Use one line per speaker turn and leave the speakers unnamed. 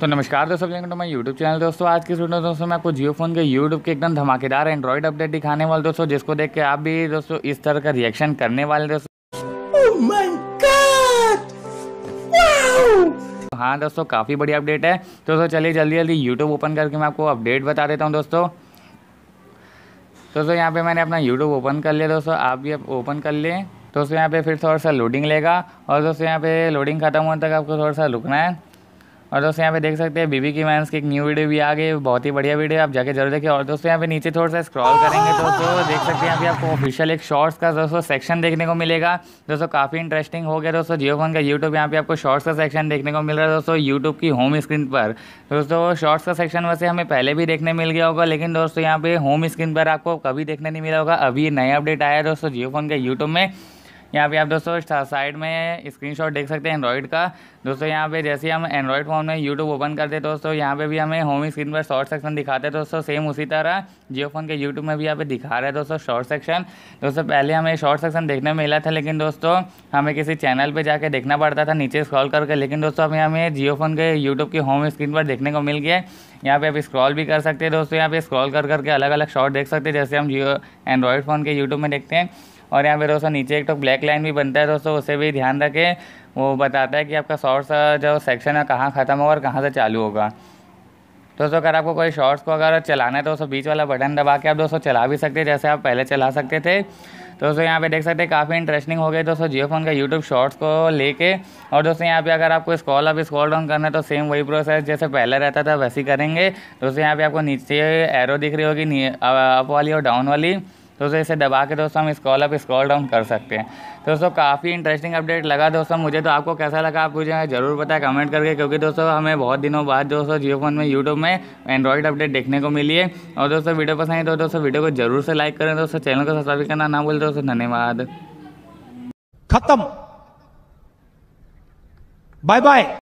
तो नमस्कार दोस्तों वेलकम टू मैं यूट्यूब चैनल दोस्तों आज की वीडियो दोस्तों मैं आपको जियो फोन के यूट्यूब के एकदम धमाकेदार एंड्रॉइड अपडेट दिखाने वाले दोस्तों जिसको देख के आप भी दोस्तों इस तरह का रिएक्शन करने वाले दोस्तों oh तो हाँ दोस्तों काफ़ी बड़ी अपडेट है तो दोस्तों चलिए जल्दी जल्दी यूट्यूब ओपन करके मैं आपको अपडेट बता देता हूँ दोस्तों दोस्तों यहाँ पे मैंने अपना यूट्यूब ओपन कर लिया दोस्तों आप भी ओपन कर लें दोस्तों यहाँ पे फिर थोड़ा सा लोडिंग लेगा और दोस्तों यहाँ पे लोडिंग खत्म होने तक आपको थोड़ा सा रुकना है और दोस्तों यहाँ पे देख सकते हैं बीबी की मैंस की एक न्यू वीडियो भी आ गई बहुत ही बढ़िया वीडियो आप जाके जरूर देखिए और दोस्तों यहाँ पे नीचे थोड़ा सा स्क्रॉल करेंगे दोस्तों तो देख सकते हैं अभी आपको ऑफिशियल एक शॉर्ट्स का दोस्तों सेक्शन देखने को मिलेगा दोस्तों काफ़ी इंटरेस्टिंग हो गया दोस्तों जियो फोन का यूट्यूब यहाँ पे आपको शॉर्ट्स का सेक्शन देखने को मिल रहा है दोस्तों यूट्यूब की होम स्क्रीन पर दोस्तों शॉर्ट्स का सेक्शन वैसे हमें पहले भी देखने मिल गया होगा लेकिन दोस्तों यहाँ पे होम स्क्रीन पर आपको कभी देखने नहीं मिला होगा अभी नया अपडेट आया है दोस्तों जियो का के यूट्यूब में यहाँ पे आप दोस्तों साइड में स्क्रीनशॉट देख सकते हैं एंड्रॉयड का दोस्तों यहाँ पे जैसे हम एंड्रॉइड फोन में यूट्यूब ओपन करते हैं दोस्तों यहाँ पे भी हमें होम स्क्रीन पर शॉर्ट सेक्शन दिखाते हैं दोस्तों सेम उसी तरह जियो फोन के यूट्यूब में भी यहाँ पे दिखा रहे हैं दोस्तों शॉर्ट सेक्शन दोस्तों पहले हमें शॉर्ट सेक्शन देखने में मिला था लेकिन दोस्तों हमें किसी चैनल पर जाकर देखना पड़ता था नीचे स्क्रॉल करके लेकिन दोस्तों अभी हमें जियो फोन के यूट्यूब की होम स्क्रीन पर देखने को मिल गया यहाँ पे आप स्क्रॉल भी कर सकते हैं दोस्तों यहाँ पे स्क्रॉल कर करके अलग अलग शॉर्ट देख सकते हैं जैसे हम जियो एंड्रॉयड फ़ोन के यूट्यूब में देखते हैं और यहाँ पे दोस्तों नीचे एक तो ब्लैक लाइन भी बनता है दोस्तों उसे भी ध्यान रखें वो बताता है कि आपका शॉर्ट्स जो सेक्शन है कहाँ ख़त्म होगा और कहाँ से चालू होगा दोस्तों अगर आपको कोई शॉर्ट्स को अगर चलाना है तो दोस्तों बीच वाला बटन दबा के आप दोस्तों चला भी सकते जैसे आप पहले चला सकते थे दोस्तों यहाँ पे देख सकते हैं काफ़ी इंटरेस्टिंग हो गई दोस्तों जियो फोन का यूट्यूब शॉर्ट्स को लेके और दोस्तों यहाँ पे अगर आपको स्कॉल अप स्कॉल डाउन करना है तो सेम वही प्रोसेस जैसे पहले रहता था वैसे ही करेंगे दोस्तों यहाँ पे आपको नीचे एरो दिख रही होगी अप वाली और डाउन वाली दोस्तों इसे दबा के दोस्तों हम स्क्रॉल अप स्क्रॉल डाउन कर सकते हैं तो दोस्तों काफ़ी इंटरेस्टिंग अपडेट लगा दोस्तों मुझे तो आपको कैसा लगा आप मुझे ज़रूर बताएं कमेंट करके क्योंकि दोस्तों हमें बहुत दिनों बाद दोस्तों जियो फोन में यूट्यूब में एंड्रॉइड अपडेट देखने को मिली है और दोस्तों वीडियो पसंद आई तो दोस्तों वीडियो को जरूर से लाइक करें दोस्तों चैनल को सब्सक्राइब करना ना भूल दोस्तों धन्यवाद खत्म बाय बाय